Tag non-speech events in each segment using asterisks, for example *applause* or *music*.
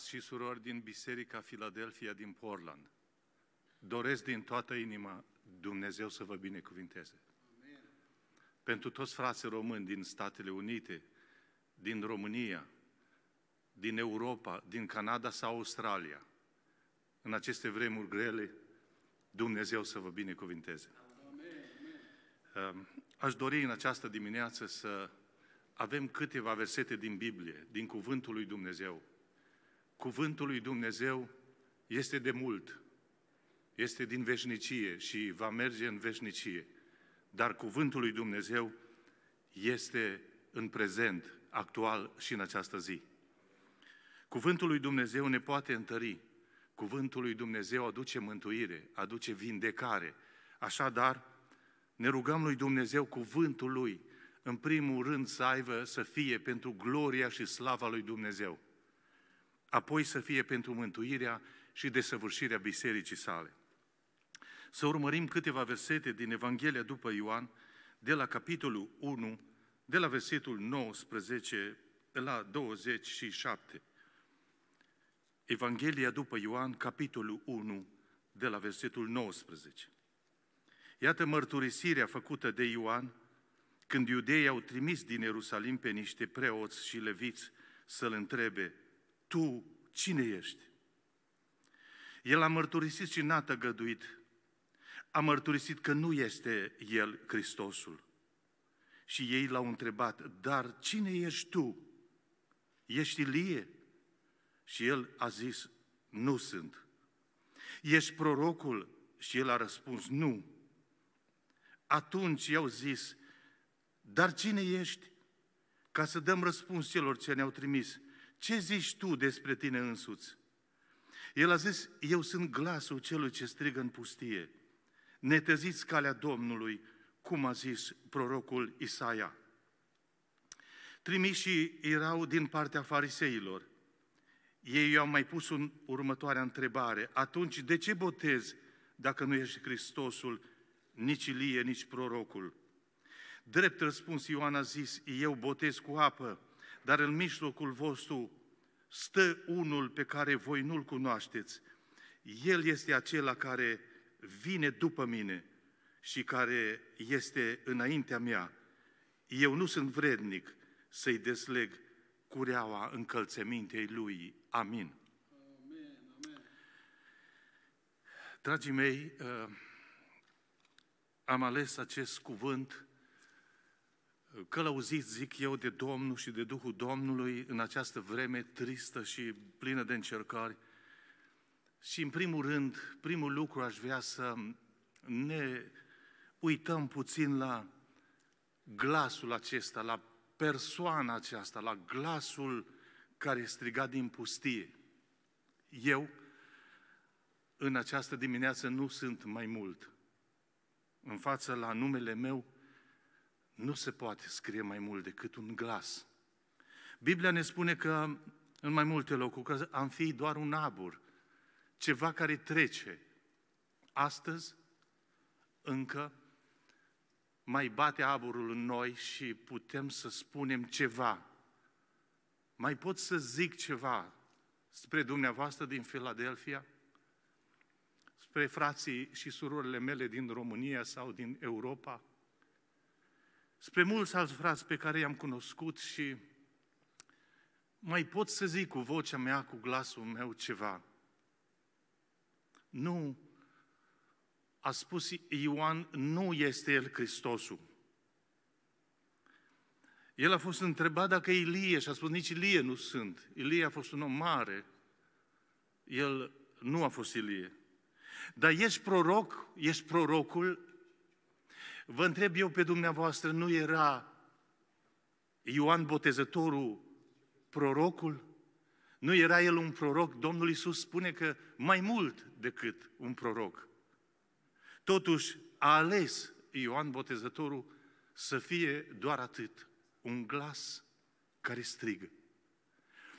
frați și surori din Biserica Filadelfia din Portland, doresc din toată inima Dumnezeu să vă binecuvinteze. Pentru toți frații români din Statele Unite, din România, din Europa, din Canada sau Australia, în aceste vremuri grele, Dumnezeu să vă binecuvinteze. Aș dori în această dimineață să avem câteva versete din Biblie, din Cuvântul lui Dumnezeu, cuvântul lui Dumnezeu este de mult, este din veșnicie și va merge în veșnicie. Dar cuvântul lui Dumnezeu este în prezent, actual și în această zi. Cuvântul lui Dumnezeu ne poate întări. Cuvântul lui Dumnezeu aduce mântuire, aduce vindecare. Așadar, ne rugăm lui Dumnezeu cuvântul lui, în primul rând să aibă, să fie pentru gloria și slava lui Dumnezeu apoi să fie pentru mântuirea și desăvârșirea bisericii sale. Să urmărim câteva versete din Evanghelia după Ioan, de la capitolul 1, de la versetul 19 la 27. Evanghelia după Ioan, capitolul 1, de la versetul 19. Iată mărturisirea făcută de Ioan când iudeii au trimis din Ierusalim pe niște preoți și leviți să-l întrebe tu cine ești? El a mărturisit și n-a tăgăduit. A mărturisit că nu este El Hristosul. Și ei l-au întrebat, dar cine ești tu? Ești Ilie? Și el a zis, nu sunt. Ești prorocul? Și el a răspuns, nu. Atunci i-au zis, dar cine ești? Ca să dăm răspuns celor ce ne-au trimis ce zici tu despre tine însuți? El a zis, eu sunt glasul celui ce strigă în pustie. Netăziți calea Domnului, cum a zis prorocul Isaia. Trimișii erau din partea fariseilor. Ei i-au mai pus un, următoarea întrebare. Atunci, de ce botezi dacă nu ești Hristosul, nici Ilie, nici prorocul? Drept răspuns, Ioan a zis, eu botez cu apă, dar în mijlocul vostru stă unul pe care voi nu-l cunoașteți. El este acela care vine după mine și care este înaintea mea. Eu nu sunt vrednic să-i desleg cureaua încălțămintei lui. Amin. Dragii mei, uh, am ales acest cuvânt călăuziți, zic eu, de Domnul și de Duhul Domnului în această vreme tristă și plină de încercări. Și în primul rând, primul lucru aș vrea să ne uităm puțin la glasul acesta, la persoana aceasta, la glasul care striga din pustie. Eu, în această dimineață, nu sunt mai mult. În față la numele meu, nu se poate scrie mai mult decât un glas. Biblia ne spune că în mai multe locuri, că am fi doar un abur, ceva care trece. Astăzi încă mai bate aburul în noi și putem să spunem ceva. Mai pot să zic ceva spre dumneavoastră din Filadelfia, spre frații și surorile mele din România sau din Europa, spre mulți alți frați pe care i-am cunoscut și mai pot să zic cu vocea mea, cu glasul meu ceva. Nu, a spus Ioan, nu este El Hristosul. El a fost întrebat dacă e Ilie și a spus, nici Ilie nu sunt. Ilie a fost un om mare. El nu a fost Ilie. Dar ești proroc, ești prorocul Vă întreb eu pe dumneavoastră, nu era Ioan Botezătorul prorocul? Nu era el un proroc? Domnul Iisus spune că mai mult decât un proroc. Totuși a ales Ioan Botezătorul să fie doar atât, un glas care strigă.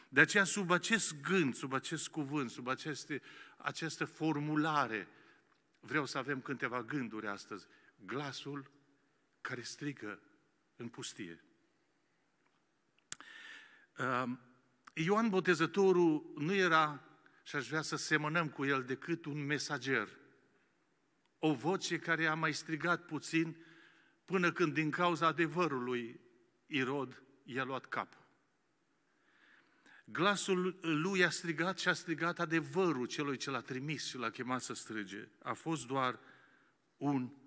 De aceea, sub acest gând, sub acest cuvânt, sub aceste, această formulare, vreau să avem câteva gânduri astăzi glasul care strigă în pustie. Ioan Botezătorul nu era, și aș vrea să semănăm cu el, decât un mesager. O voce care a mai strigat puțin până când din cauza adevărului Irod i-a luat cap. Glasul lui a strigat și a strigat adevărul celui ce l-a trimis și l-a chemat să strige. A fost doar un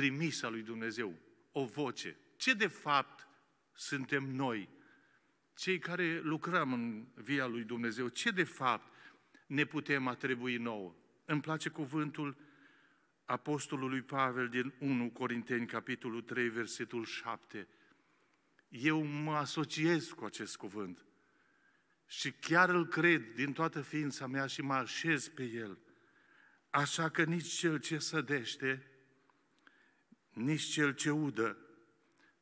trimisă lui Dumnezeu, o voce. Ce de fapt suntem noi, cei care lucrăm în via lui Dumnezeu, ce de fapt ne putem atribui nouă? Îmi place cuvântul Apostolului Pavel din 1 Corinteni, capitolul 3, versetul 7. Eu mă asociez cu acest cuvânt și chiar îl cred din toată ființa mea și mă așez pe el. Așa că nici cel ce sădește nici cel ce udă,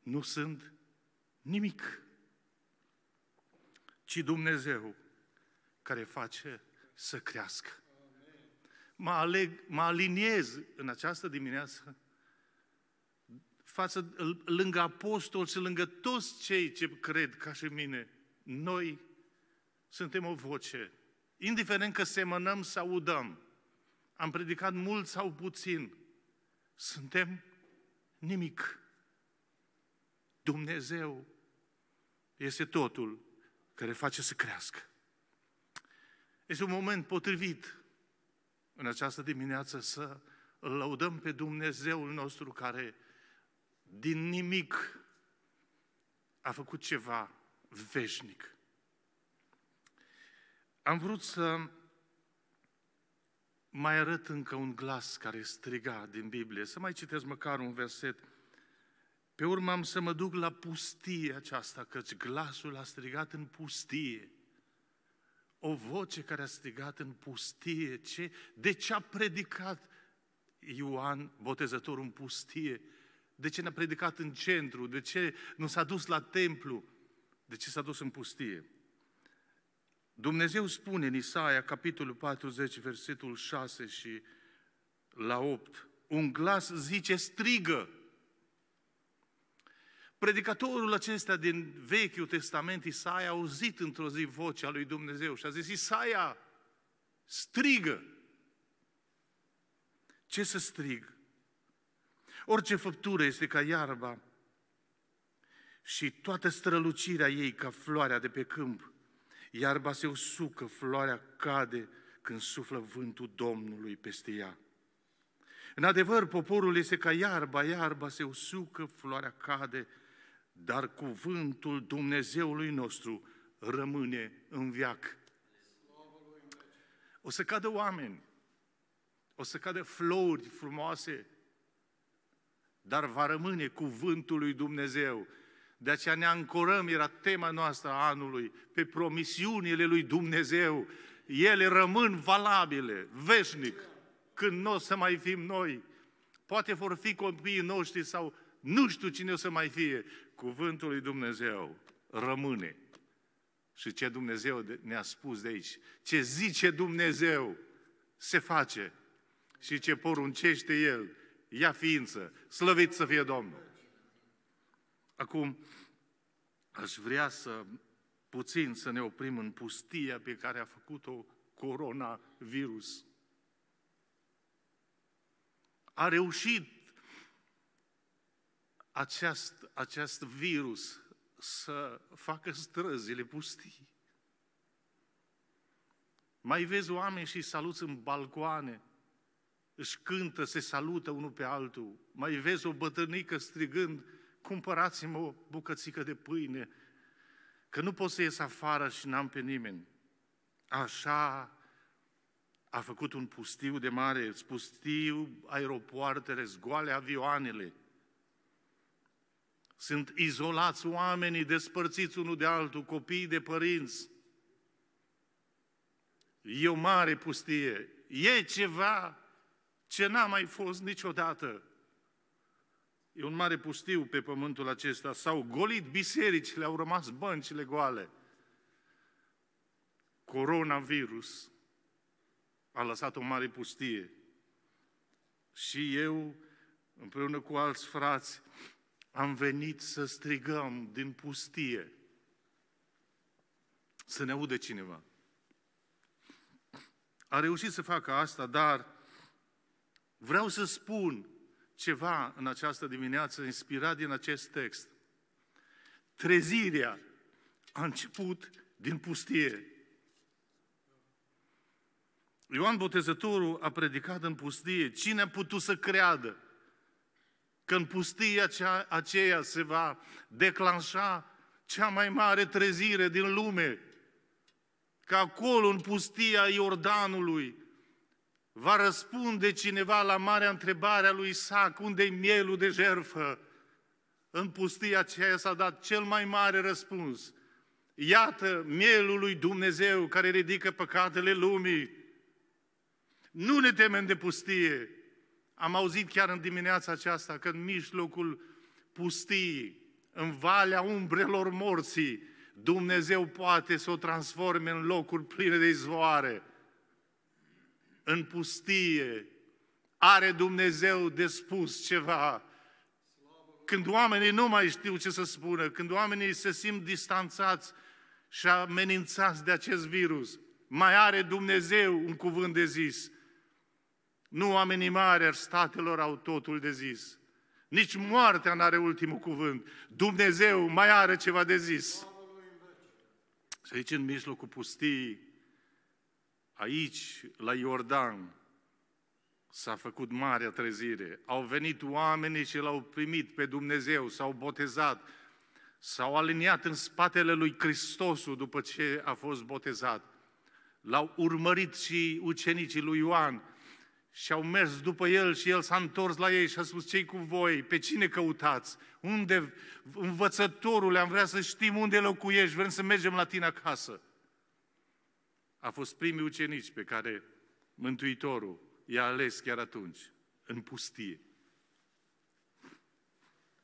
nu sunt nimic, ci Dumnezeu care face să crească. Mă, aleg, mă aliniez în această dimineață față, lângă apostol și lângă toți cei ce cred ca și mine. Noi suntem o voce, indiferent că semănăm sau udăm, am predicat mult sau puțin, suntem nimic. Dumnezeu este totul care face să crească. Este un moment potrivit în această dimineață să îl laudăm pe Dumnezeul nostru care din nimic a făcut ceva veșnic. Am vrut să mai arăt încă un glas care striga din Biblie. Să mai citesc măcar un verset. Pe urmă am să mă duc la pustie aceasta, căci glasul a strigat în pustie. O voce care a strigat în pustie. Ce? De ce a predicat Ioan, botezătorul în pustie? De ce n-a predicat în centru? De ce nu s-a dus la templu? De ce s-a dus în pustie? Dumnezeu spune în Isaia, capitolul 40, versetul 6 și la 8, un glas zice, strigă. Predicatorul acesta din Vechiul Testament, Isaia, a auzit într-o zi vocea lui Dumnezeu și a zis, Isaia, strigă! Ce să strig? Orice făptură este ca iarba și toată strălucirea ei ca floarea de pe câmp. Iarba se usucă, floarea cade când suflă vântul Domnului peste ea. În adevăr, poporul este ca iarba, iarba se usucă, floarea cade, dar cuvântul Dumnezeului nostru rămâne în viac. O să cadă oameni, o să cadă flori frumoase, dar va rămâne cuvântul lui Dumnezeu. De aceea ne ancorăm, era tema noastră a anului, pe promisiunile lui Dumnezeu. Ele rămân valabile, veșnic, când nu o să mai fim noi. Poate vor fi copiii noștri sau nu știu cine o să mai fie. Cuvântul lui Dumnezeu rămâne. Și ce Dumnezeu ne-a spus de aici, ce zice Dumnezeu, se face. Și ce poruncește El, ia ființă, slăvit să fie Domnul. Acum, aș vrea să puțin să ne oprim în pustia pe care a făcut-o coronavirus. A reușit acest acest virus să facă străzile pustii. Mai vezi oameni și saluți în balcoane, își cântă, se salută unul pe altul. Mai vezi o bătrânică strigând, cumpărați-mă o bucățică de pâine, că nu pot să ies afară și n-am pe nimeni. Așa a făcut un pustiu de mare, pustiu aeropoartele, zgoale avioanele. Sunt izolați oamenii, despărțiți unul de altul, copiii de părinți. E o mare pustie. E ceva ce n-a mai fost niciodată. E un mare pustiu pe pământul acesta. S-au golit bisericile, au rămas băncile goale. Coronavirus a lăsat o mare pustie. Și eu, împreună cu alți frați, am venit să strigăm din pustie. Să ne aude cineva. A reușit să facă asta, dar vreau să spun ceva în această dimineață inspirat din acest text. Trezirea a început din pustie. Ioan Botezătorul a predicat în pustie. Cine a putut să creadă că în pustia aceea, aceea se va declanșa cea mai mare trezire din lume? Că acolo, în pustia Iordanului, Va răspunde cineva la marea întrebare a lui Isaac, unde-i mielul de jerfă? În pustia aceea s-a dat cel mai mare răspuns. Iată mielul lui Dumnezeu care ridică păcatele lumii. Nu ne temem de pustie. Am auzit chiar în dimineața aceasta că în mijlocul pustiei, în valea umbrelor morții, Dumnezeu poate să o transforme în locuri pline de izvoare în pustie, are Dumnezeu de spus ceva. Când oamenii nu mai știu ce să spună, când oamenii se simt distanțați și amenințați de acest virus, mai are Dumnezeu un cuvânt de zis. Nu oamenii mari ar statelor au totul de zis. Nici moartea nu are ultimul cuvânt. Dumnezeu mai are ceva de zis. Și aici, în mijlocul pustii, Aici, la Iordan, s-a făcut marea trezire. Au venit oamenii și l-au primit pe Dumnezeu, s-au botezat, s-au aliniat în spatele lui Hristosul după ce a fost botezat. L-au urmărit și ucenicii lui Ioan și au mers după el și el s-a întors la ei și a spus, cei cu voi, pe cine căutați? Unde, învățătorule, am vrea să știm unde locuiești, vrem să mergem la tine acasă a fost primii ucenici pe care Mântuitorul i-a ales chiar atunci, în pustie.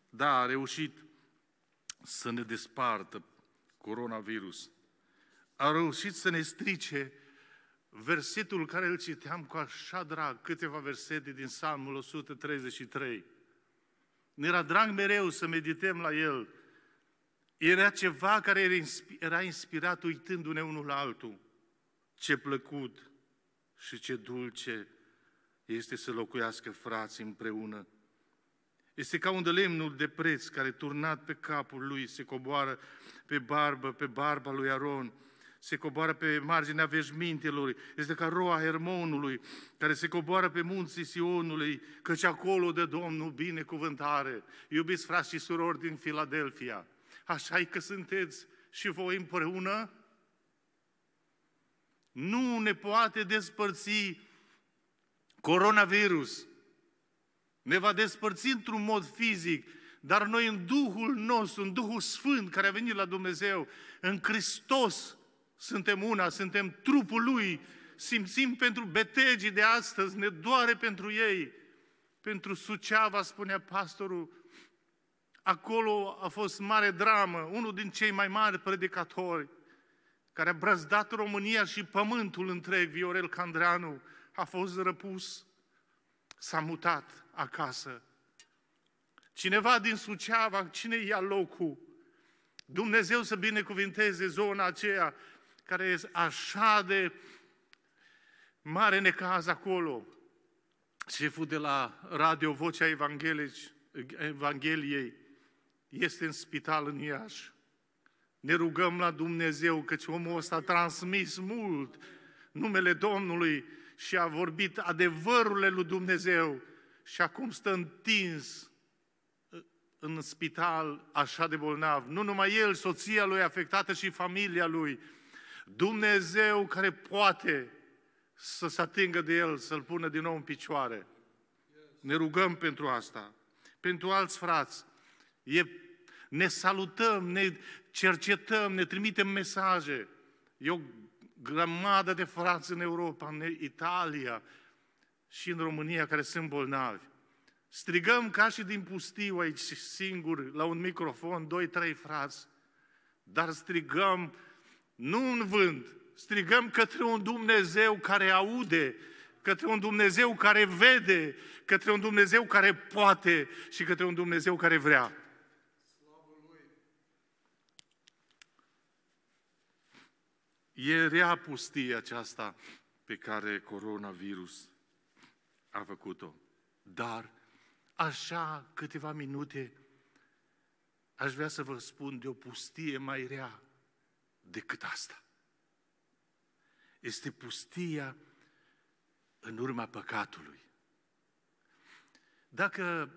Da, a reușit să ne despartă coronavirus. A reușit să ne strice versetul care îl citeam cu așa drag, câteva versete din Psalmul 133. Ne era drag mereu să medităm la el. Era ceva care era inspirat uitându-ne unul la altul. Ce plăcut și ce dulce este să locuiască frații împreună. Este ca un de lemnul de preț care, turnat pe capul lui, se coboară pe barbă, pe barba lui Aron, se coboară pe marginea veșmintelor, este ca roa Hermonului, care se coboară pe munții Sionului, căci acolo de Domnul binecuvântare. Iubiți frați și surori din Filadelfia, așa e că sunteți și voi împreună nu ne poate despărți coronavirus. Ne va despărți într-un mod fizic, dar noi în Duhul nostru, în Duhul Sfânt care a venit la Dumnezeu, în Hristos suntem una, suntem trupul Lui, simțim pentru betegii de astăzi, ne doare pentru ei. Pentru Suceava, spunea pastorul, acolo a fost mare dramă, unul din cei mai mari predicatori care a brăzdat România și pământul întreg, Viorel Candreanu, a fost răpus, s-a mutat acasă. Cineva din Suceava, cine ia locul? Dumnezeu să binecuvinteze zona aceea care e așa de mare necaz acolo. Șeful de la Radio Vocea Evangheliei este în spital în Iași. Ne rugăm la Dumnezeu, căci omul ăsta a transmis mult numele Domnului și a vorbit adevărurile lui Dumnezeu și acum stă întins ă, în spital așa de bolnav. Nu numai el, soția lui afectată și familia lui. Dumnezeu care poate să se atingă de el, să-l pună din nou în picioare. Ne rugăm pentru asta. Pentru alți frați, e ne salutăm, ne cercetăm, ne trimitem mesaje. E o grămadă de frați în Europa, în Italia și în România care sunt bolnavi. Strigăm ca și din pustiu aici singur, la un microfon, doi, trei frați, dar strigăm nu în vânt, strigăm către un Dumnezeu care aude, către un Dumnezeu care vede, către un Dumnezeu care poate și către un Dumnezeu care vrea. E rea pustie aceasta pe care coronavirus a făcut-o. Dar, așa, câteva minute, aș vrea să vă spun de o pustie mai rea decât asta. Este pustia în urma păcatului. Dacă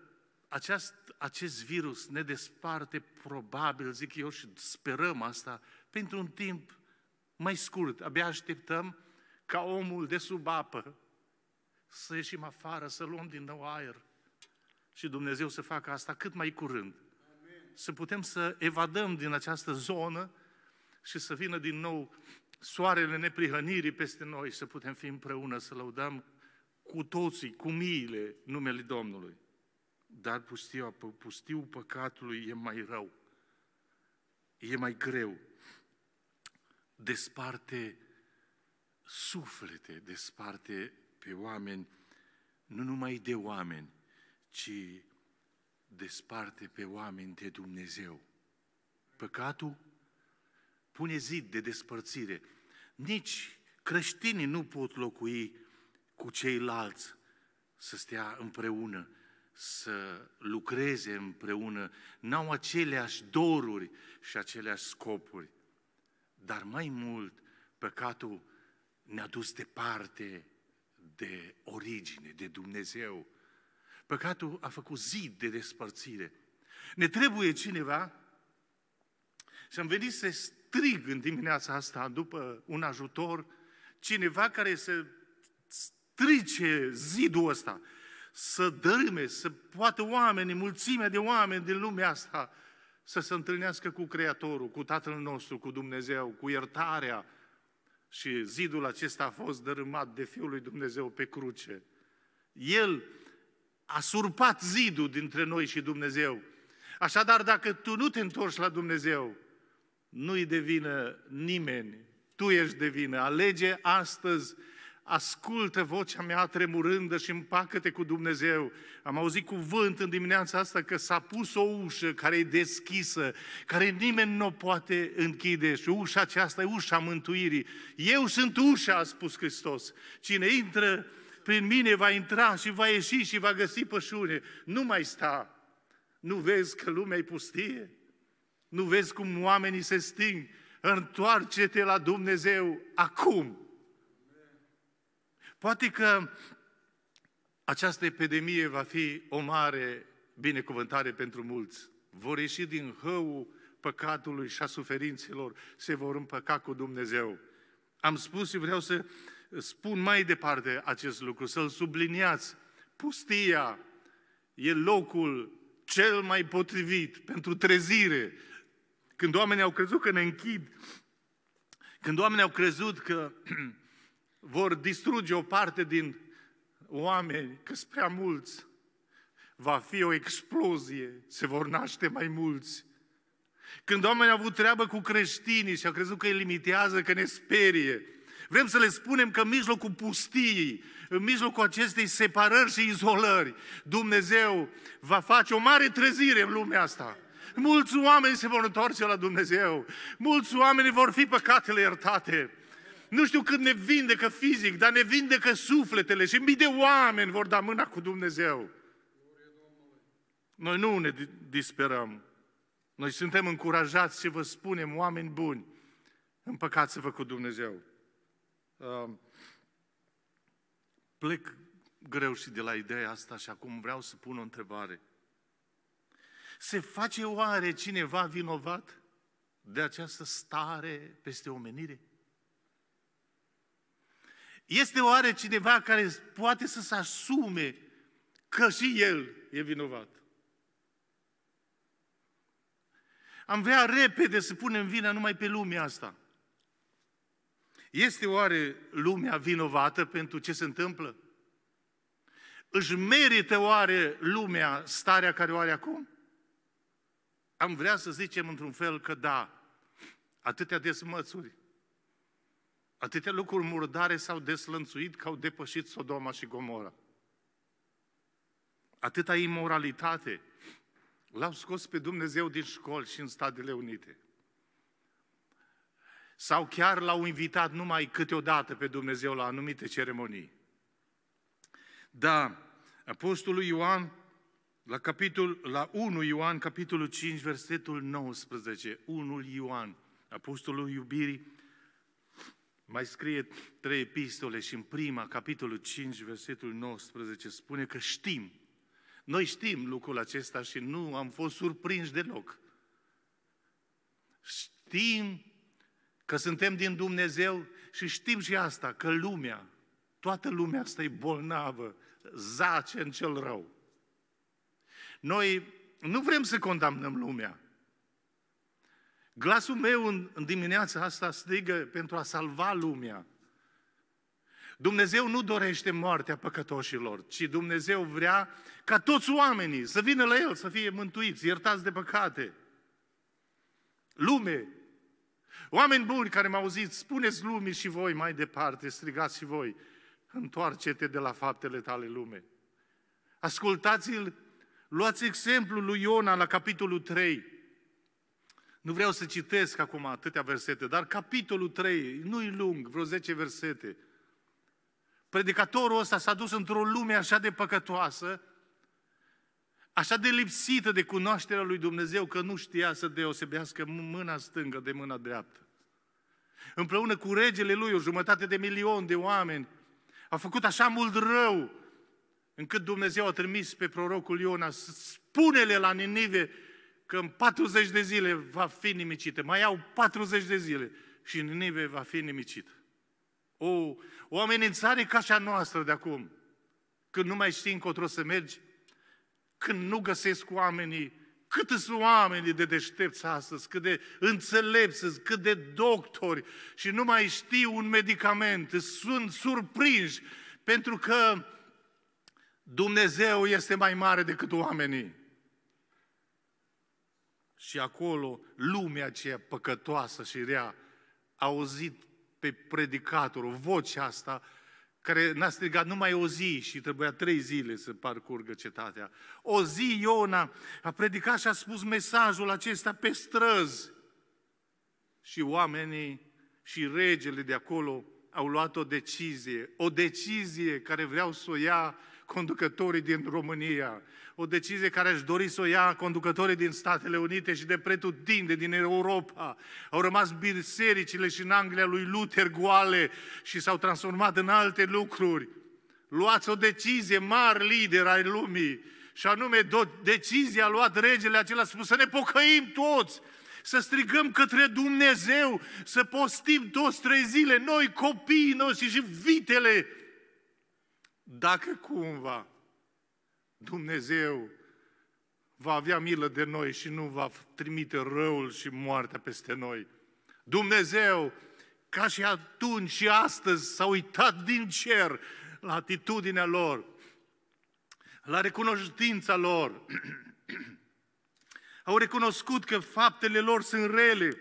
aceast, acest virus ne desparte, probabil, zic eu și sperăm asta, pentru un timp mai scurt, abia așteptăm ca omul de sub apă să ieșim afară, să luăm din nou aer și Dumnezeu să facă asta cât mai curând. Amen. Să putem să evadăm din această zonă și să vină din nou soarele neprihănirii peste noi, să putem fi împreună, să lăudăm cu toții, cu miile, numele Domnului. Dar pustiu, pustiu păcatului e mai rău, e mai greu, desparte suflete, desparte pe oameni, nu numai de oameni, ci desparte pe oameni de Dumnezeu. Păcatul pune zid de despărțire. Nici creștinii nu pot locui cu ceilalți, să stea împreună, să lucreze împreună, n-au aceleași doruri și aceleași scopuri dar mai mult păcatul ne-a dus departe de origine, de Dumnezeu. Păcatul a făcut zid de despărțire. Ne trebuie cineva și am venit să strig în dimineața asta după un ajutor, cineva care să strice zidul ăsta, să dărâme, să poată oamenii, mulțimea de oameni din lumea asta să se întâlnească cu Creatorul, cu Tatăl nostru, cu Dumnezeu, cu iertarea. Și zidul acesta a fost dărâmat de Fiul lui Dumnezeu pe cruce. El a surpat zidul dintre noi și Dumnezeu. Așadar, dacă tu nu te întorci la Dumnezeu, nu-i devină nimeni. Tu ești de vină. Alege astăzi ascultă vocea mea tremurândă și împacă-te cu Dumnezeu. Am auzit cuvânt în dimineața asta că s-a pus o ușă care e deschisă, care nimeni nu o poate închide și ușa aceasta e ușa mântuirii. Eu sunt ușa, a spus Hristos. Cine intră prin mine va intra și va ieși și va găsi pășune. Nu mai sta. Nu vezi că lumea e pustie? Nu vezi cum oamenii se sting? Întoarce-te la Dumnezeu acum! Poate că această epidemie va fi o mare binecuvântare pentru mulți. Vor ieși din hăul păcatului și a suferințelor, se vor împăca cu Dumnezeu. Am spus și vreau să spun mai departe acest lucru, să-l subliniați. Pustia e locul cel mai potrivit pentru trezire. Când oamenii au crezut că ne închid, când oamenii au crezut că *clears throat* vor distruge o parte din oameni, că sunt prea mulți. Va fi o explozie, se vor naște mai mulți. Când oamenii au avut treabă cu creștinii și au crezut că îi limitează, că ne sperie, Vrem să le spunem că în mijlocul pustiei, în mijlocul acestei separări și izolări, Dumnezeu va face o mare trezire în lumea asta. Mulți oameni se vor întoarce la Dumnezeu, mulți oameni vor fi păcatele iertate, nu știu cât ne vindecă fizic, dar ne vindecă sufletele și mii de oameni vor da mâna cu Dumnezeu. Noi nu ne disperăm. Noi suntem încurajați și vă spunem, oameni buni, împăcați-vă cu Dumnezeu. Um, plec greu și de la ideea asta și acum vreau să pun o întrebare. Se face oare cineva vinovat de această stare peste omenire? Este oare cineva care poate să se asume că și el e vinovat? Am vrea repede să punem vina numai pe lumea asta. Este oare lumea vinovată pentru ce se întâmplă? Își merită oare lumea starea care o are acum? Am vrea să zicem într-un fel că da, atâtea desmățuri, Atâtea lucruri murdare s-au deslănțuit că au depășit Sodoma și Gomora. Atâta imoralitate l-au scos pe Dumnezeu din școli și în Statele Unite. Sau chiar l-au invitat numai câteodată pe Dumnezeu la anumite ceremonii. Da, Apostolul Ioan, la, capitol, la 1 Ioan, capitolul 5, versetul 19, 1 Ioan, Apostolul iubirii, mai scrie trei epistole și în prima, capitolul 5, versetul 19, spune că știm. Noi știm lucrul acesta și nu am fost surprinși deloc. Știm că suntem din Dumnezeu și știm și asta, că lumea, toată lumea asta e bolnavă, zace în cel rău. Noi nu vrem să condamnăm lumea, Glasul meu în, în dimineața asta strigă pentru a salva lumea. Dumnezeu nu dorește moartea păcătoșilor, ci Dumnezeu vrea ca toți oamenii să vină la El, să fie mântuiți, iertați de păcate. Lume, oameni buni care m-au auzit, spuneți lumii și voi mai departe, strigați și voi, întoarce-te de la faptele tale lume. Ascultați-l, luați exemplul lui Iona la capitolul 3, nu vreau să citesc acum atâtea versete, dar capitolul 3, nu-i lung, vreo 10 versete. Predicatorul ăsta s-a dus într-o lume așa de păcătoasă, așa de lipsită de cunoașterea lui Dumnezeu, că nu știa să deosebească mâna stângă de mâna dreaptă. Împreună cu regele lui, o jumătate de milion de oameni, a făcut așa mult rău, încât Dumnezeu a trimis pe prorocul Iona, spune-le la Ninive că în 40 de zile va fi nimicită. Mai au 40 de zile și Ninive va fi nimicită. O, o amenințare ca și a noastră de acum, când nu mai știi încotro să mergi, când nu găsesc oamenii, cât sunt oamenii de deștepți astăzi, cât de înțelepți, cât de doctori și nu mai știu un medicament, sunt surprinși pentru că Dumnezeu este mai mare decât oamenii și acolo lumea aceea păcătoasă și rea a auzit pe predicatorul vocea asta care n-a strigat numai o zi și trebuia trei zile să parcurgă cetatea. O zi Iona a predicat și a spus mesajul acesta pe străzi. Și oamenii și regele de acolo au luat o decizie, o decizie care vreau să o ia conducătorii din România. O decizie care aș dori să o ia conducătorii din Statele Unite și de pretutinde din Europa. Au rămas bisericile și în Anglia lui Luther goale și s-au transformat în alte lucruri. Luați o decizie, mari lider ai lumii, și anume decizia a luat regele acela, spus să ne pocăim toți, să strigăm către Dumnezeu, să postim toți trei zile, noi copiii noștri și vitele, dacă cumva Dumnezeu va avea milă de noi și nu va trimite răul și moartea peste noi. Dumnezeu, ca și atunci și astăzi, s-a uitat din cer la atitudinea lor, la recunoștința lor. *clears throat* Au recunoscut că faptele lor sunt rele,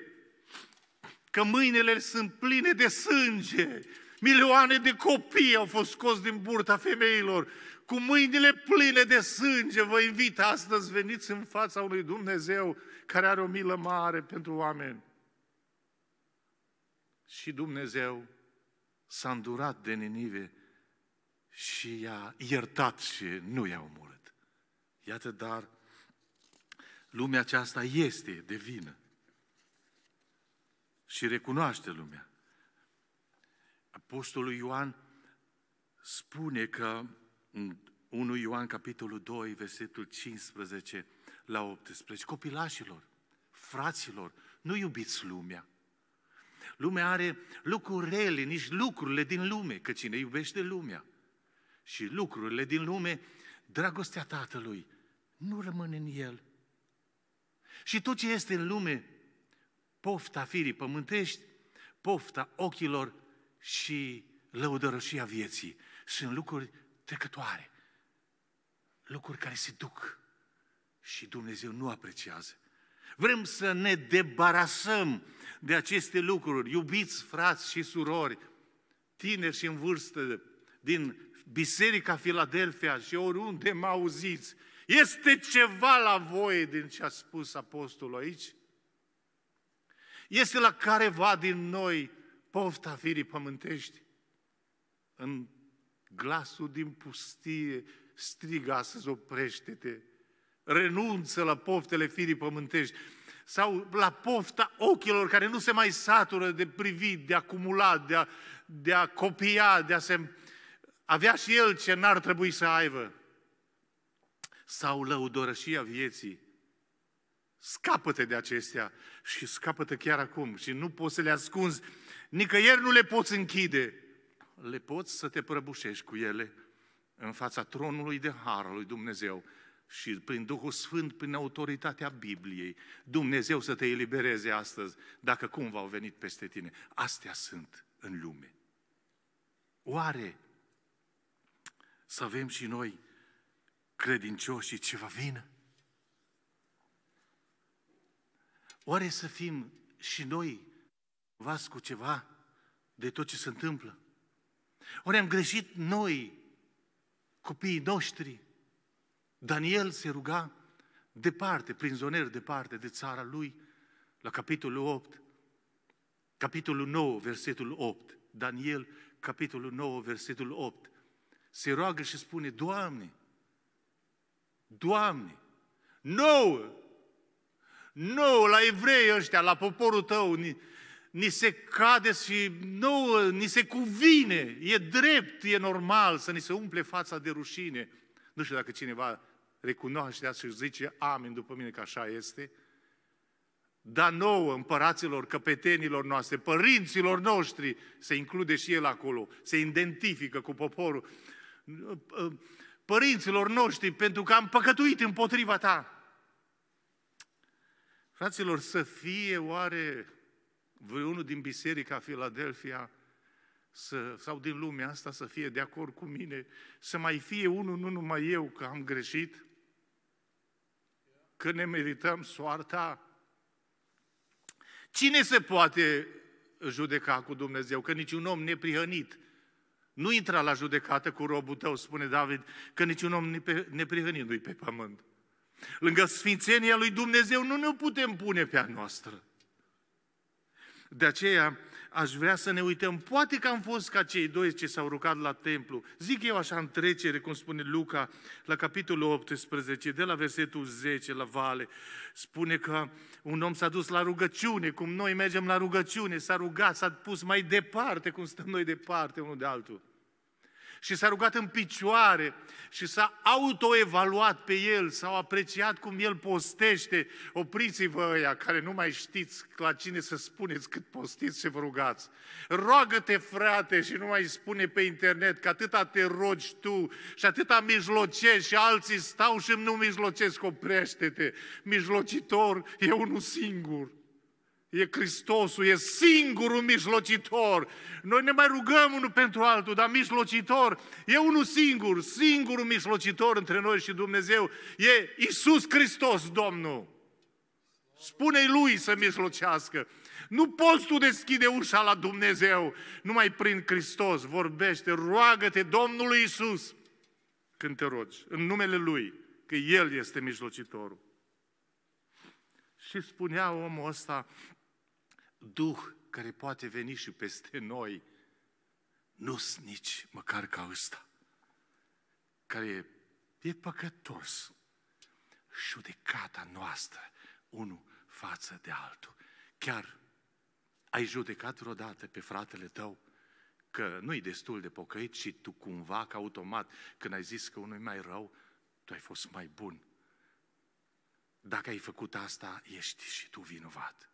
că mâinile sunt pline de sânge, Milioane de copii au fost scos din burta femeilor, cu mâinile pline de sânge. Vă invit astăzi, veniți în fața unui Dumnezeu care are o milă mare pentru oameni. Și Dumnezeu s-a îndurat de Ninive și i-a iertat și nu i-a omorât. Iată, dar lumea aceasta este de vină și recunoaște lumea. Apostolul Ioan spune că în 1 Ioan capitolul 2, versetul 15 la 18, copilașilor, fraților, nu iubiți lumea. Lumea are lucruri rele, nici lucrurile din lume, că cine iubește lumea și lucrurile din lume, dragostea Tatălui nu rămâne în el. Și tot ce este în lume, pofta firii pământești, pofta ochilor și lăudărășia vieții sunt lucruri trecătoare, lucruri care se duc și Dumnezeu nu apreciază. Vrem să ne debarasăm de aceste lucruri, iubiți frați și surori, tineri și în vârstă, din Biserica Filadelfia și oriunde mă auziți, este ceva la voi din ce a spus apostolul aici? Este la careva din noi pofta firii pământești, în glasul din pustie striga să oprește-te, renunță la poftele firii pământești sau la pofta ochilor care nu se mai satură de privit, de acumulat, de a, de a copia, de a se... Avea și el ce n-ar trebui să aibă. Sau lăudorășia vieții. Scapă-te de acestea și scapă-te chiar acum și nu poți să le ascunzi nicăieri nu le poți închide. Le poți să te prăbușești cu ele în fața tronului de har al lui Dumnezeu și prin Duhul Sfânt, prin autoritatea Bibliei, Dumnezeu să te elibereze astăzi, dacă cumva au venit peste tine. Astea sunt în lume. Oare să avem și noi credincioșii ceva vină? Oare să fim și noi vas cu ceva de tot ce se întâmplă. Ori am greșit noi, copiii noștri. Daniel se ruga departe, prinzonier departe de țara lui, la capitolul 8, capitolul 9, versetul 8. Daniel, capitolul 9, versetul 8. Se roagă și spune, Doamne, Doamne, nouă, nouă la evrei ăștia, la poporul tău, ni se cade și nu, ni se cuvine, e drept, e normal să ni se umple fața de rușine. Nu știu dacă cineva recunoaște asta și zice amin după mine că așa este, dar nouă, împăraților, căpetenilor noastre, părinților noștri, se include și el acolo, se identifică cu poporul, părinților noștri, pentru că am păcătuit împotriva ta. Fraților, să fie oare vreunul din biserica Filadelfia să, sau din lumea asta să fie de acord cu mine, să mai fie unul, nu numai eu, că am greșit, că ne merităm soarta. Cine se poate judeca cu Dumnezeu? Că niciun om neprihănit nu intra la judecată cu robul tău, spune David, că niciun om neprihănit nu-i pe pământ. Lângă sfințenia lui Dumnezeu nu ne putem pune pe a noastră. De aceea aș vrea să ne uităm, poate că am fost ca cei doi ce s-au rugat la templu, zic eu așa în trecere, cum spune Luca, la capitolul 18, de la versetul 10 la vale, spune că un om s-a dus la rugăciune, cum noi mergem la rugăciune, s-a rugat, s-a pus mai departe, cum stăm noi departe unul de altul și s-a rugat în picioare și s-a autoevaluat pe el, s a apreciat cum el postește. Opriți-vă ăia care nu mai știți la cine să spuneți cât postiți și vă rugați. Roagă-te, frate, și nu mai spune pe internet că atâta te rogi tu și atâta mijlocești și alții stau și nu mijlocesc, oprește-te. Mijlocitor e unul singur. E Hristosul, e singurul mijlocitor. Noi ne mai rugăm unul pentru altul, dar mijlocitor e unul singur, singurul mijlocitor între noi și Dumnezeu e Isus Hristos, Domnul. Spune-i Lui să mijlocească. Nu poți tu deschide ușa la Dumnezeu numai prin Hristos. Vorbește, roagă-te Domnului Isus când te rogi, în numele Lui, că El este mijlocitorul. Și spunea omul ăsta, Duh care poate veni și peste noi, nu sunt nici măcar ca ăsta, care e, e păcătos. Judecata noastră, unul față de altul. Chiar ai judecat vreodată pe fratele tău că nu-i destul de pocăit și tu cumva, ca automat, când ai zis că unul e mai rău, tu ai fost mai bun. Dacă ai făcut asta, ești și tu vinovat.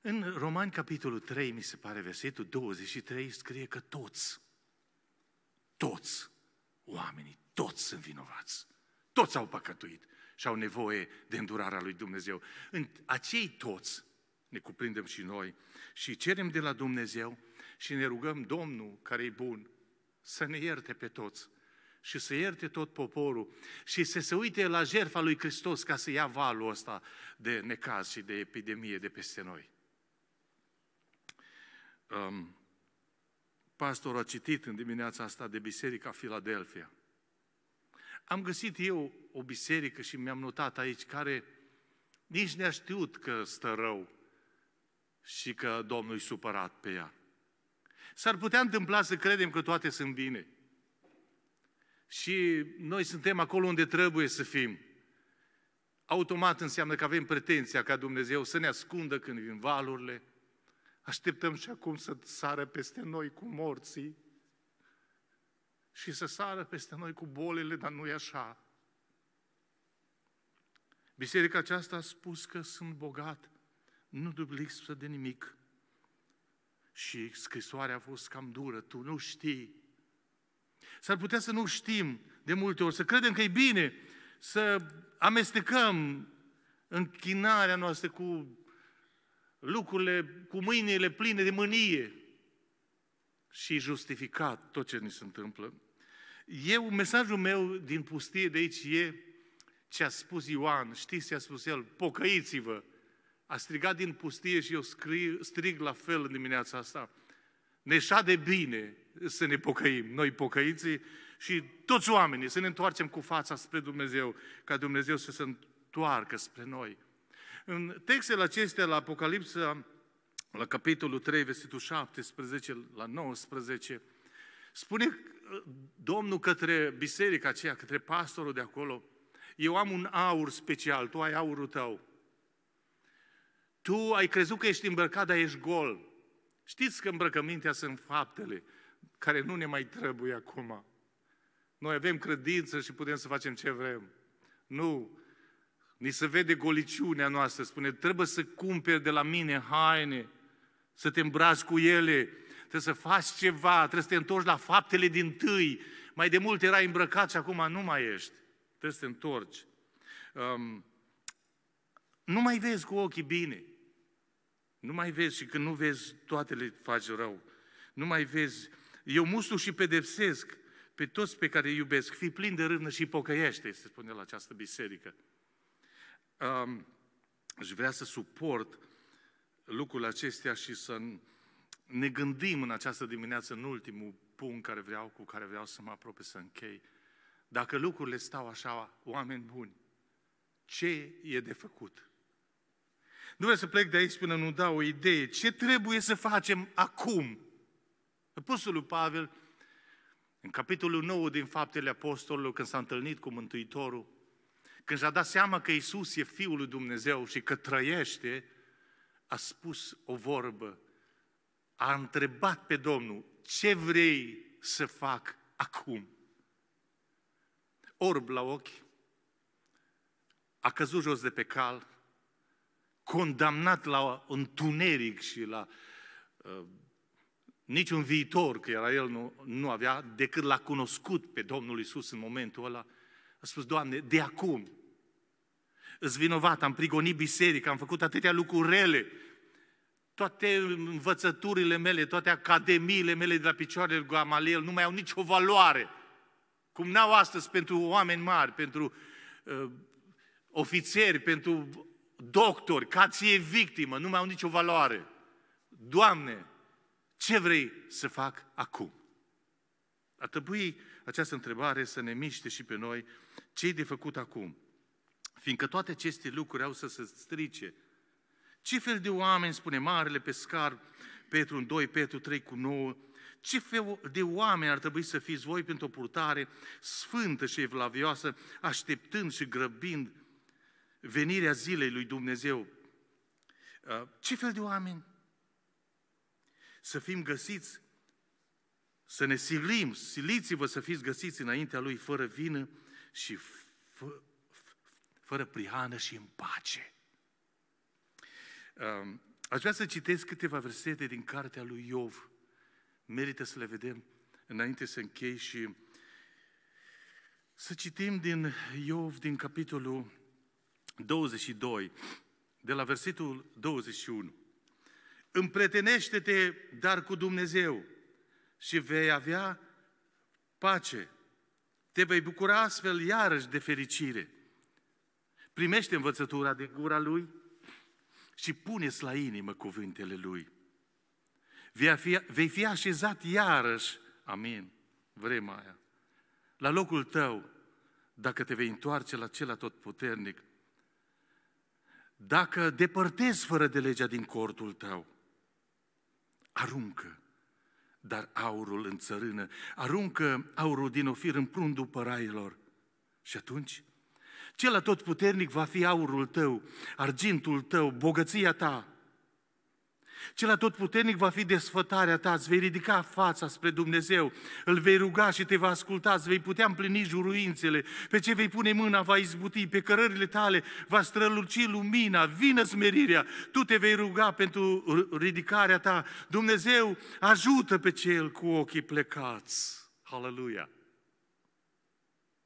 În Romani, capitolul 3, mi se pare versetul 23, scrie că toți, toți oamenii, toți sunt vinovați. Toți au păcătuit și au nevoie de îndurarea lui Dumnezeu. În acei toți ne cuprindem și noi și cerem de la Dumnezeu și ne rugăm Domnul, care e bun, să ne ierte pe toți și să ierte tot poporul și să se uite la jertfa lui Hristos ca să ia valul ăsta de necaz și de epidemie de peste noi um, pastor a citit în dimineața asta de Biserica Filadelfia. Am găsit eu o biserică și mi-am notat aici care nici ne-a știut că stă rău și că Domnul i supărat pe ea. S-ar putea întâmpla să credem că toate sunt bine. Și noi suntem acolo unde trebuie să fim. Automat înseamnă că avem pretenția ca Dumnezeu să ne ascundă când vin valurile, Așteptăm și acum să sară peste noi cu morții și să sară peste noi cu bolile, dar nu e așa. Biserica aceasta a spus că sunt bogat, nu lipsă de nimic. Și scrisoarea a fost cam dură, tu nu știi. S-ar putea să nu știm de multe ori, să credem că e bine, să amestecăm închinarea noastră cu lucrurile cu mâinile pline de mânie și justificat tot ce ni se întâmplă. Eu, mesajul meu din pustie de aici e ce a spus Ioan, știți ce a spus el, pocăiți-vă. A strigat din pustie și eu scrig, strig la fel în dimineața asta. Ne de bine să ne pocăim, noi pocăiții și toți oamenii, să ne întoarcem cu fața spre Dumnezeu, ca Dumnezeu să se întoarcă spre noi. În textele acestea, la Apocalipsa, la capitolul 3, versetul 17 la 19, spune uh, Domnul către biserica aceea, către pastorul de acolo, eu am un aur special, tu ai aurul tău. Tu ai crezut că ești îmbrăcat, dar ești gol. Știți că îmbrăcămintea sunt faptele care nu ne mai trebuie acum. Noi avem credință și putem să facem ce vrem. Nu, Ni se vede goliciunea noastră, spune, trebuie să cumperi de la mine haine, să te îmbraci cu ele, trebuie să faci ceva, trebuie să te întorci la faptele din tâi. Mai de mult erai îmbrăcat și acum nu mai ești. Trebuie să te întorci. Um, nu mai vezi cu ochii bine. Nu mai vezi și când nu vezi, toate le faci rău. Nu mai vezi. Eu mustu și pedepsesc pe toți pe care îi iubesc. Fii plin de râvnă și pocăiește, se spune la această biserică um, și vrea să suport lucrul acestea și să ne gândim în această dimineață, în ultimul punct care vreau, cu care vreau să mă apropie să închei. Dacă lucrurile stau așa, oameni buni, ce e de făcut? Nu vreau să plec de aici până nu dau o idee. Ce trebuie să facem acum? Apostolul Pavel, în capitolul 9 din Faptele Apostolilor, când s-a întâlnit cu Mântuitorul, când și-a dat seama că Isus e Fiul lui Dumnezeu și că trăiește, a spus o vorbă, a întrebat pe Domnul, ce vrei să fac acum? Orb la ochi, a căzut jos de pe cal, condamnat la întuneric și la uh, niciun viitor, că era el nu, nu avea, decât l-a cunoscut pe Domnul Isus în momentul ăla, a spus, Doamne, de acum îți vinovat, am prigonit biserica, am făcut atâtea lucruri rele, toate învățăturile mele, toate academiile mele de la picioarele lui Gamaliel nu mai au nicio valoare. Cum n-au astăzi pentru oameni mari, pentru uh, ofițeri, pentru doctori, ca ție victimă, nu mai au nicio valoare. Doamne, ce vrei să fac acum? A trebuit această întrebare să ne miște și pe noi ce de făcut acum? Fiindcă toate aceste lucruri au să se strice. Ce fel de oameni, spune marele pescar Petru 2, Petru 3 cu 9, ce fel de oameni ar trebui să fiți voi pentru o purtare sfântă și evlavioasă, așteptând și grăbind venirea zilei lui Dumnezeu? Ce fel de oameni? Să fim găsiți, să ne silim, siliți-vă să fiți găsiți înaintea Lui fără vină, și fă, fără prihană și în pace. Um, aș vrea să citesc câteva versete din cartea lui Iov. Merită să le vedem înainte să închei și să citim din Iov, din capitolul 22, de la versetul 21. Împretenește-te, dar cu Dumnezeu și vei avea pace te vei bucura astfel iarăși de fericire. Primește învățătura de gura lui și puneți la inimă cuvintele lui. Vei fi, vei fi așezat iarăși, amin, vremea aia, la locul tău, dacă te vei întoarce la cel puternic, dacă depărtezi fără de legea din cortul tău, aruncă dar aurul în țărână, aruncă aurul din ofir în prundul părailor. Și atunci, cel tot puternic va fi aurul tău, argintul tău, bogăția ta, cel atotputernic va fi desfătarea ta, îți vei ridica fața spre Dumnezeu, îl vei ruga și te va asculta, îți vei putea împlini juruințele, pe ce vei pune mâna va izbuti, pe cărările tale va străluci lumina, vină smerirea, tu te vei ruga pentru ridicarea ta. Dumnezeu ajută pe cel cu ochii plecați. Haleluia!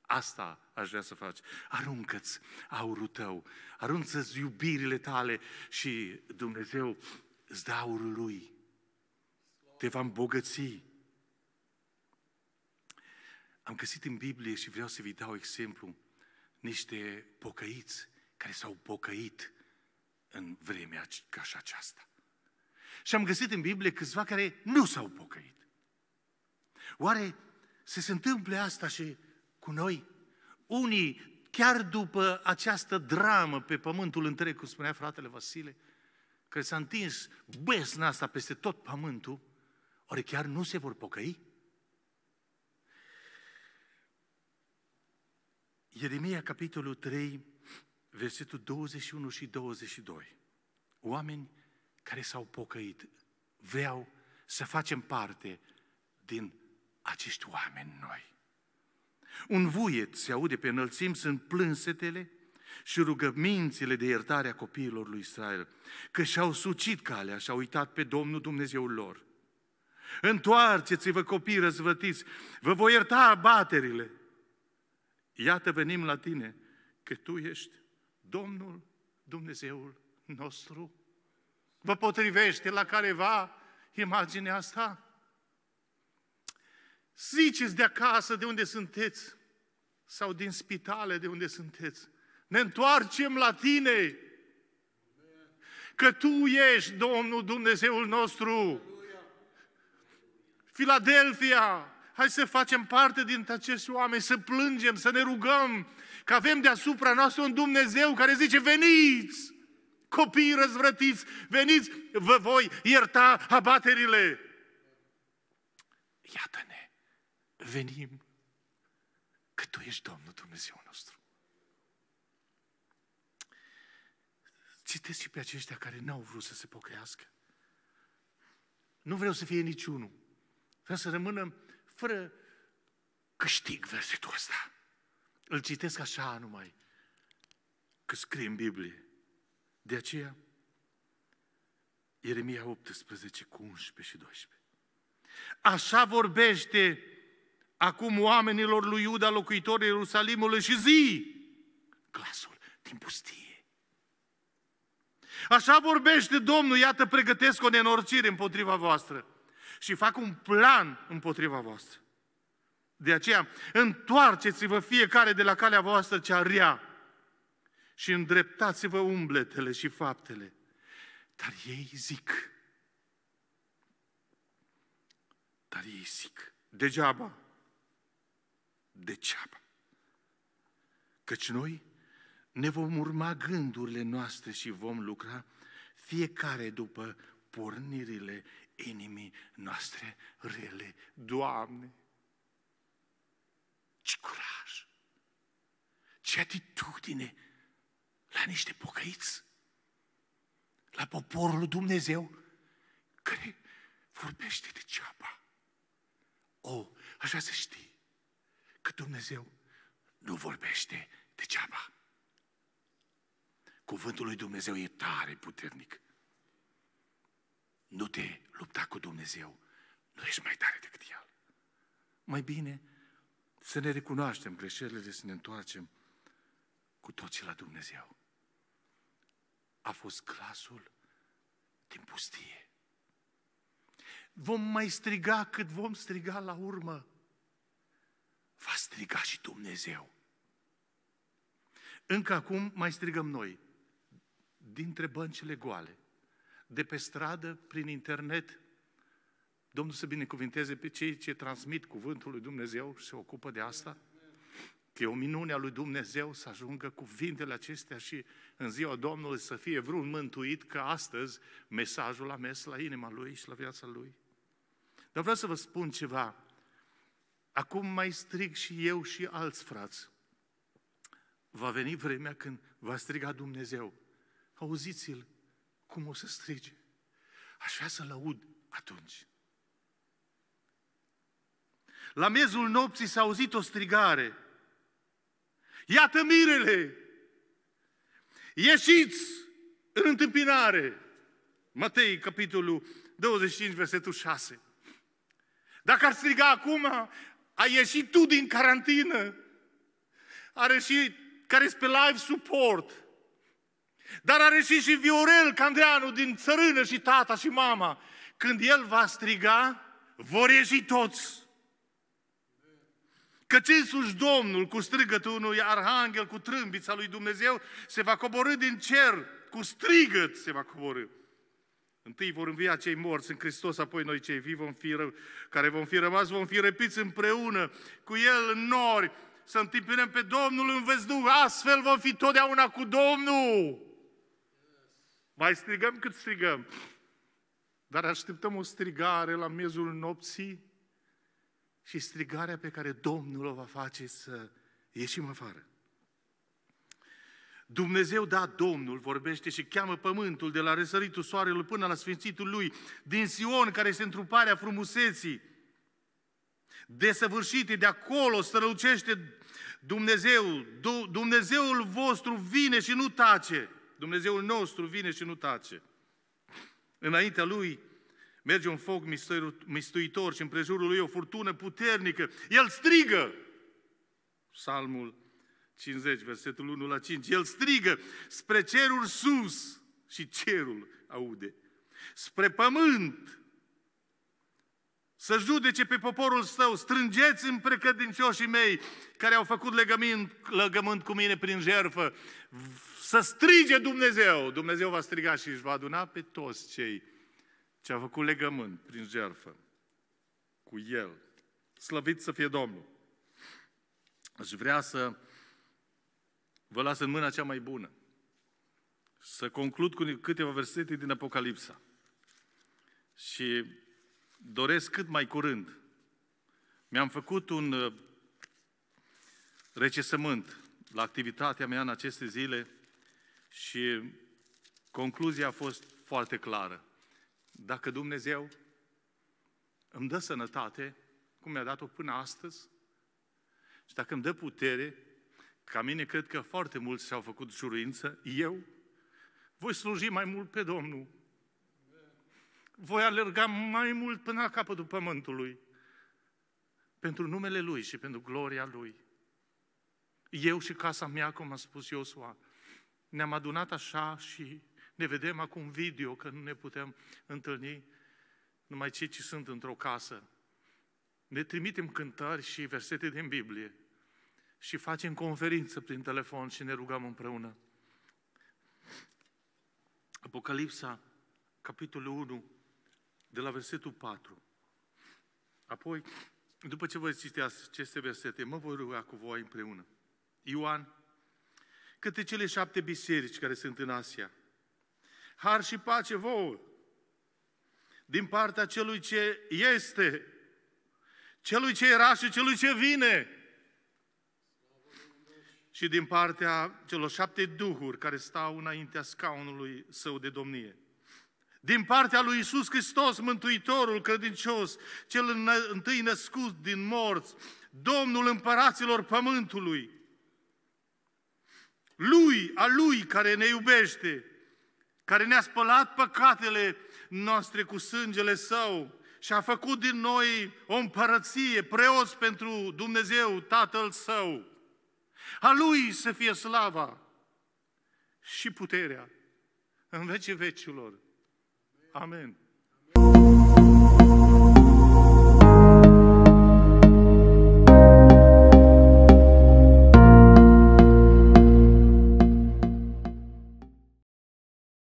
Asta aș vrea să faci. Aruncă-ți aurul tău, aruncă ți iubirile tale și Dumnezeu îți dă aurul lui. Te va îmbogăți. Am găsit în Biblie și vreau să vi dau exemplu niște pocăiți care s-au pocăit în vremea ca și aceasta. Și am găsit în Biblie câțiva care nu s-au pocăit. Oare se, se întâmple asta și cu noi? Unii, chiar după această dramă pe pământul întreg, cum spunea fratele Vasile, că s-a întins besna asta peste tot pământul, oare chiar nu se vor pocăi? Ieremia, capitolul 3, versetul 21 și 22. Oameni care s-au pocăit, vreau să facem parte din acești oameni noi. Un vuiet se aude pe înălțim, sunt plânsetele, și rugămințile de iertare a copiilor lui Israel, că și-au sucit calea și-au uitat pe Domnul Dumnezeul lor. Întoarceți-vă copii răzvătiți, vă voi ierta abaterile. Iată venim la tine, că tu ești Domnul Dumnezeul nostru. Vă potrivește la careva imaginea asta? Ziceți de acasă de unde sunteți sau din spitale de unde sunteți. Ne întoarcem la Tine, că Tu ești Domnul Dumnezeul nostru. Filadelfia, hai să facem parte din acești oameni, să plângem, să ne rugăm, că avem deasupra noastră un Dumnezeu care zice, veniți, copii răzvrătiți, veniți, vă voi ierta abaterile. Iată-ne, venim, că Tu ești Domnul Dumnezeu nostru. Citesc și pe aceștia care n-au vrut să se pocăiască. Nu vreau să fie niciunul. Vreau să rămână fără câștig versetul ăsta. Îl citesc așa numai, că scrie în Biblie. De aceea, Ieremia 18 cu 11 și 12. Așa vorbește acum oamenilor lui Iuda, locuitorii Ierusalimului și zi glasul din pustie Așa vorbește Domnul, iată, pregătesc o nenorcire împotriva voastră și fac un plan împotriva voastră. De aceea, întoarceți-vă fiecare de la calea voastră cea rea și îndreptați-vă umbletele și faptele. Dar ei zic, dar ei zic, degeaba, degeaba. Căci noi ne vom urma gândurile noastre și vom lucra fiecare după pornirile inimii noastre rele. Doamne, ce curaj, ce atitudine la niște pocăiți, la poporul Dumnezeu care vorbește de ceapa. O, așa să știi că Dumnezeu nu vorbește degeaba. Cuvântul lui Dumnezeu e tare puternic. Nu te lupta cu Dumnezeu, nu ești mai tare decât El. Mai bine să ne recunoaștem greșelile, să ne întoarcem cu toții la Dumnezeu. A fost glasul din pustie. Vom mai striga cât vom striga la urmă. Va striga și Dumnezeu. Încă acum mai strigăm noi dintre băncile goale, de pe stradă, prin internet. Domnul să binecuvinteze pe cei ce transmit cuvântul lui Dumnezeu și se ocupă de asta. Că e o minune a lui Dumnezeu să ajungă cuvintele acestea și în ziua Domnului să fie vreun mântuit că astăzi mesajul a mers la inima lui și la viața lui. Dar vreau să vă spun ceva. Acum mai strig și eu și alți frați. Va veni vremea când va striga Dumnezeu Auziți-l cum o să strige. Aș vrea să-l aud atunci. La miezul nopții s-a auzit o strigare. Iată mirele! Ieșiți în întâmpinare! Matei, capitolul 25, versetul 6. Dacă ar striga acum, a ieșit tu din carantină, a ieșit care este pe live support, dar a reșit și Viorel Candreanu din țărână și tata și mama. Când el va striga, vor ieși toți. Că însuși Domnul, cu strigătul unui arhanghel, cu trâmbița lui Dumnezeu, se va coborâ din cer, cu strigăt se va coborâ. Întâi vor învia cei morți în Hristos, apoi noi cei vii vom fi, care vom fi rămas, vom fi răpiți împreună cu El în nori, să întâmpinăm pe Domnul în văzduh, astfel vom fi totdeauna cu Domnul. Mai strigăm cât strigăm. Dar așteptăm o strigare la miezul nopții și strigarea pe care Domnul o va face să ieșim afară. Dumnezeu, da, Domnul vorbește și cheamă pământul de la răsăritul soarelui până la sfințitul lui, din Sion, care este întruparea frumuseții, desăvârșite, de acolo strălucește Dumnezeu, Dumnezeul vostru vine și nu tace. Dumnezeul nostru vine și nu tace. Înaintea Lui merge un foc mistuitor și împrejurul Lui o furtună puternică. El strigă! Psalmul 50, versetul 1 la 5. El strigă spre cerul sus și cerul aude. Spre pământ să judece pe poporul său, strângeți în precădincioșii mei care au făcut legământ, legământ cu mine prin jerfă, să strige Dumnezeu. Dumnezeu va striga și își va aduna pe toți cei ce au făcut legământ prin jerfă cu El. Slăvit să fie Domnul! Aș vrea să vă las în mâna cea mai bună. Să conclud cu câteva versete din Apocalipsa. Și doresc cât mai curând. Mi-am făcut un uh, recesământ la activitatea mea în aceste zile și concluzia a fost foarte clară. Dacă Dumnezeu îmi dă sănătate, cum mi-a dat-o până astăzi, și dacă îmi dă putere, ca mine cred că foarte mulți și-au făcut juruință, eu voi sluji mai mult pe Domnul voi alerga mai mult până la capătul pământului pentru numele Lui și pentru gloria Lui. Eu și casa mea, cum a spus Iosua, ne-am adunat așa și ne vedem acum video, că nu ne putem întâlni numai cei ce sunt într-o casă. Ne trimitem cântări și versete din Biblie și facem conferință prin telefon și ne rugăm împreună. Apocalipsa, capitolul 1, de la versetul 4. Apoi, după ce vă citeați aceste versete, mă voi ruga cu voi împreună. Ioan, câte cele șapte biserici care sunt în Asia. Har și pace vouă din partea celui ce este, celui ce era și celui ce vine. Și din partea celor șapte duhuri care stau înaintea scaunului său de domnie din partea lui Isus Hristos, Mântuitorul credincios, cel întâi născut din morți, Domnul împăraților pământului. Lui, a Lui care ne iubește, care ne-a spălat păcatele noastre cu sângele Său și a făcut din noi o împărăție, preoți pentru Dumnezeu, Tatăl Său. A Lui să fie slava și puterea în vecii vecilor. Amen.